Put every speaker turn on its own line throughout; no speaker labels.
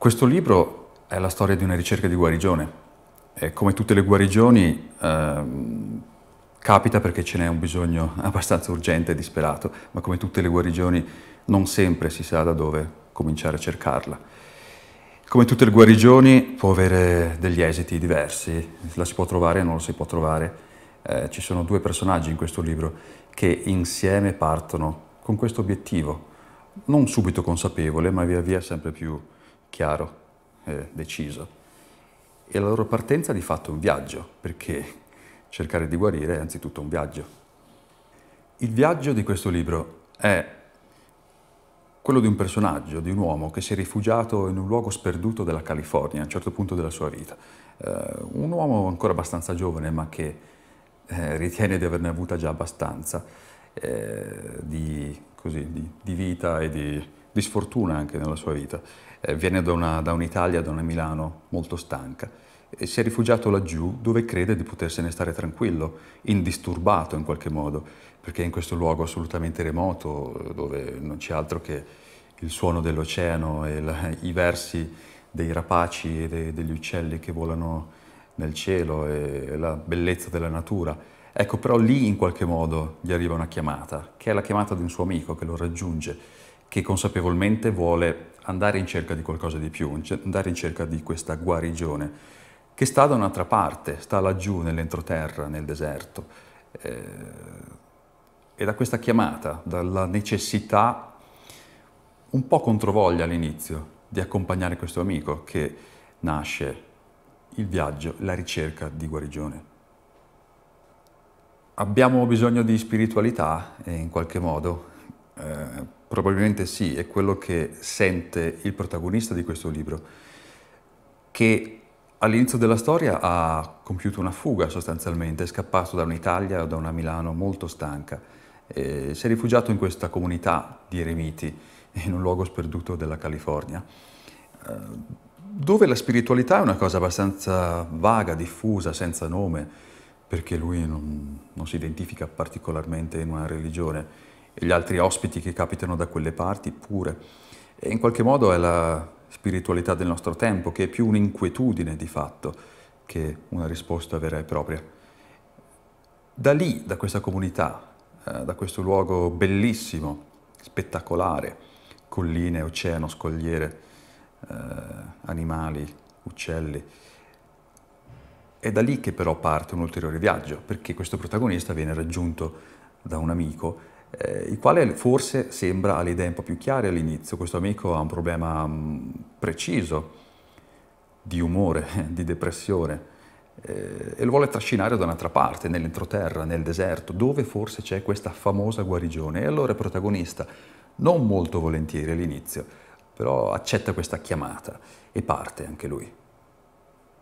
Questo libro è la storia di una ricerca di guarigione e come tutte le guarigioni eh, capita perché ce n'è un bisogno abbastanza urgente e disperato, ma come tutte le guarigioni non sempre si sa da dove cominciare a cercarla. Come tutte le guarigioni può avere degli esiti diversi, la si può trovare o non la si può trovare. Eh, ci sono due personaggi in questo libro che insieme partono con questo obiettivo, non subito consapevole, ma via via sempre più chiaro e deciso. E la loro partenza di fatto è un viaggio, perché cercare di guarire è anzitutto un viaggio. Il viaggio di questo libro è quello di un personaggio, di un uomo che si è rifugiato in un luogo sperduto della California a un certo punto della sua vita. Uh, un uomo ancora abbastanza giovane ma che eh, ritiene di averne avuta già abbastanza eh, di, così, di, di, vita e di, di sfortuna anche nella sua vita. Eh, viene da, una, da un'Italia, da una Milano molto stanca e si è rifugiato laggiù dove crede di potersene stare tranquillo, indisturbato in qualche modo, perché in questo luogo assolutamente remoto dove non c'è altro che il suono dell'oceano e la, i versi dei rapaci e de, degli uccelli che volano nel cielo e la bellezza della natura. Ecco, però lì in qualche modo gli arriva una chiamata, che è la chiamata di un suo amico che lo raggiunge che consapevolmente vuole andare in cerca di qualcosa di più, andare in cerca di questa guarigione, che sta da un'altra parte, sta laggiù nell'entroterra, nel deserto. Eh, e da questa chiamata, dalla necessità un po' controvoglia all'inizio di accompagnare questo amico che nasce il viaggio, la ricerca di guarigione. Abbiamo bisogno di spiritualità e in qualche modo eh, Probabilmente sì, è quello che sente il protagonista di questo libro, che all'inizio della storia ha compiuto una fuga sostanzialmente, è scappato da un'Italia o da una Milano molto stanca, eh, si è rifugiato in questa comunità di eremiti in un luogo sperduto della California, eh, dove la spiritualità è una cosa abbastanza vaga, diffusa, senza nome, perché lui non, non si identifica particolarmente in una religione e gli altri ospiti che capitano da quelle parti pure. E in qualche modo è la spiritualità del nostro tempo, che è più un'inquietudine di fatto che una risposta vera e propria. Da lì, da questa comunità, eh, da questo luogo bellissimo, spettacolare, colline, oceano, scogliere, eh, animali, uccelli, è da lì che però parte un ulteriore viaggio, perché questo protagonista viene raggiunto da un amico eh, il quale forse sembra ha le idee un po' più chiare all'inizio. Questo amico ha un problema mh, mm, preciso di umore, di depressione eh, e lo vuole trascinare da un'altra parte, nell'entroterra, nel deserto, dove forse c'è questa famosa guarigione. E allora il protagonista, non molto volentieri all'inizio, però accetta questa chiamata e parte anche lui.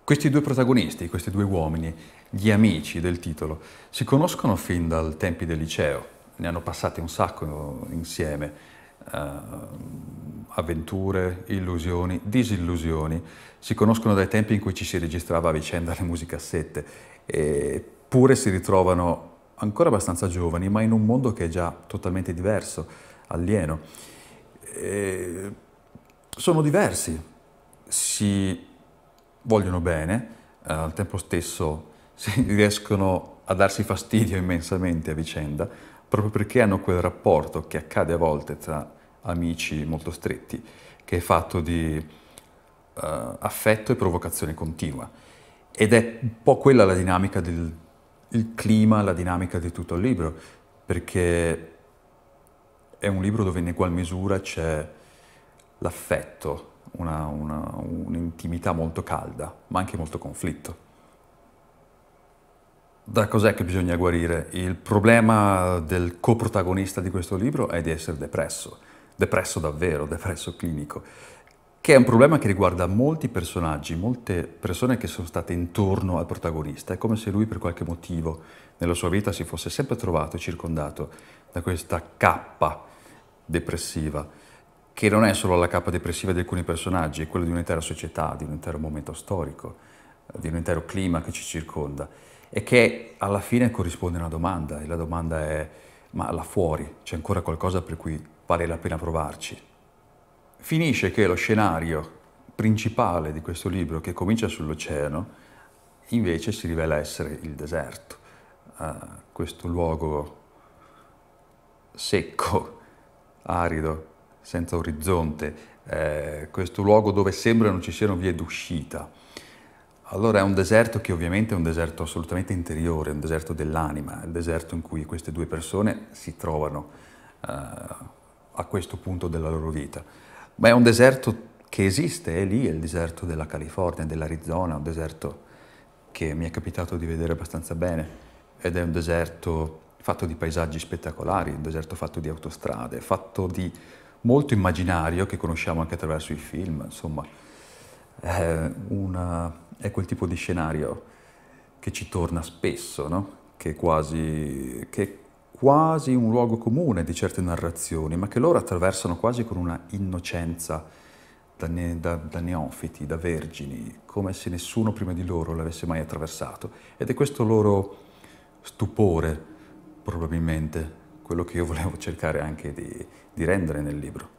Questi due protagonisti, questi due uomini, gli amici del titolo, si conoscono fin dal tempi del liceo, ne hanno passate un sacco insieme, uh, avventure, illusioni, disillusioni, si conoscono dai tempi in cui ci si registrava a vicenda le musicassette, eppure si ritrovano ancora abbastanza giovani, ma in un mondo che è già totalmente diverso, alieno. E sono diversi, si vogliono bene, eh, al tempo stesso si riescono a darsi fastidio immensamente a vicenda, proprio perché hanno quel rapporto che accade a volte tra amici molto stretti, che è fatto di uh, affetto e provocazione continua. Ed è un po' quella la dinamica del clima, la dinamica di tutto il libro, perché è un libro dove in egual misura c'è l'affetto, un'intimità molto calda, ma anche molto conflitto. Da cos'è che bisogna guarire? Il problema del coprotagonista di questo libro è di essere depresso, depresso davvero, depresso clinico, che è un problema che riguarda molti personaggi, molte persone che sono state intorno al protagonista. È come se lui per qualche motivo nella sua vita si fosse sempre trovato e circondato da questa cappa depressiva, che non è solo la cappa depressiva di alcuni personaggi, è quella di un'intera società, di un intero momento storico, di un intero clima che ci circonda e che alla fine corrisponde a una domanda e la domanda è ma là fuori c'è ancora qualcosa per cui vale la pena provarci. Finisce che lo scenario principale di questo libro che comincia sull'oceano invece si rivela essere il deserto, uh, questo luogo secco, arido, senza orizzonte, eh, questo luogo dove sembra non ci siano vie d'uscita. Allora è un deserto che ovviamente è un deserto assolutamente interiore, un deserto dell'anima, il deserto in cui queste due persone si trovano eh, a questo punto della loro vita. Ma è un deserto che esiste, è lì, è il deserto della California, dell'Arizona, un deserto che mi è capitato di vedere abbastanza bene ed è un deserto fatto di paesaggi spettacolari, un deserto fatto di autostrade, fatto di molto immaginario che conosciamo anche attraverso i film, insomma è, eh, una, è quel tipo di scenario che ci torna spesso, no? che, è quasi, che è quasi un luogo comune di certe narrazioni, ma che loro attraversano quasi con una innocenza da, ne, da, da neofiti, da vergini, come se nessuno prima di loro l'avesse mai attraversato. Ed è questo loro stupore, probabilmente, quello che io volevo cercare anche di, di rendere nel libro.